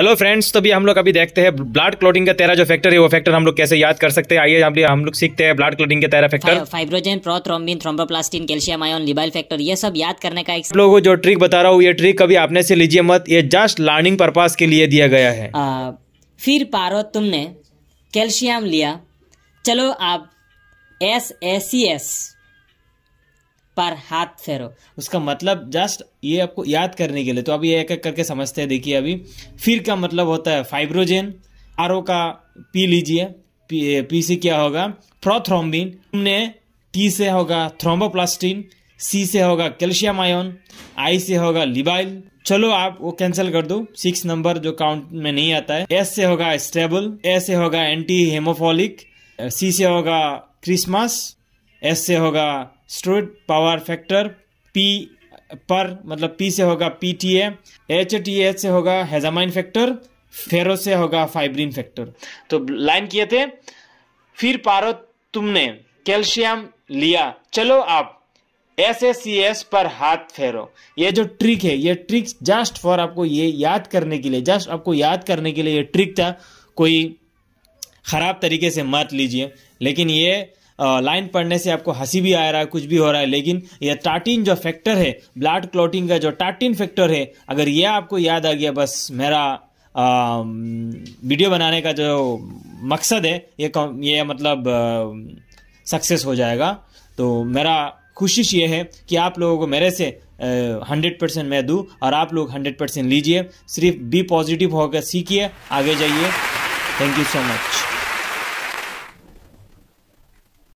hello friends तो भी हम लोग अभी देखते हैं ब्लड क्लोटिंग का तेरा जो फैक्टर है वो फैक्टर हम लोग कैसे याद कर सकते हैं आइए हम लोग सीखते हैं ब्लड क्लोटिंग के तेरा factor fibrinogen prothrombin thromboplastin calcium ion labile factor ये सब याद करने का एक लोगों जो ट्रिक बता रहा हूँ ये ट्रिक कभी आपने से लीजिए मत ये जस्ट लर्निंग पर्पज के लिए दिया गया है आ, फिर पारो तुमने कैल्शियम लिया चलो आप एस एस सी एस पर हाथ फेरो उसका मतलब जस्ट ये आपको याद करने के लिए तो अभी एक एक करके समझते हैं देखिए अभी फिर का मतलब होता है फाइब्रोजेन आर का पी लीजिए पी, पी से क्या होगा प्रोथ्रोम्बिन हमने टी से होगा थ्रोम्बोप्लास्टिन सी से होगा कैल्शियम आयन आई से होगा लिबाइल चलो आप वो कैंसिल कर दो सिक्स नंबर जो काउंट में नहीं आता है एस से होगा स्टेबल ए से होगा एंटी हेमोफोलिक सी से होगा क्रिसमस एस से होगा स्टूड पावर फैक्टर पी पर मतलब पी से होगा P T H T H से होगा हेजामाइन फैक्टर फेरो से होगा फाइब्रिन फैक्टर तो लाइन किए थे फिर पारो तुमने कैल्शियम लिया चलो आप एस एस सी एस पर हाथ फेरो ये जो ट्रिक है ये ट्रिक जस्ट फॉर आपको ये याद करने के लिए जस्ट आपको याद करने के लिए ये ट्रिक था कोई ख़राब तरीके से मत लीजिए लेकिन ये लाइन पढ़ने से आपको हंसी भी आ रहा है कुछ भी हो रहा है लेकिन यह टाटिन जो फैक्टर है ब्लड क्लॉटिंग का जो टाटिन फैक्टर है अगर यह आपको याद आ गया बस मेरा आ, वीडियो बनाने का जो मकसद है ये ये मतलब सक्सेस हो जाएगा तो मेरा कोशिश ये है कि आप लोगों को मेरे से हंड्रेड परसेंट मैं दूँ और आप लोग हंड्रेड परसेंट लीजिए सिर्फ बी पॉजिटिव होकर सीखिए आगे जाइए थैंक यू सो मच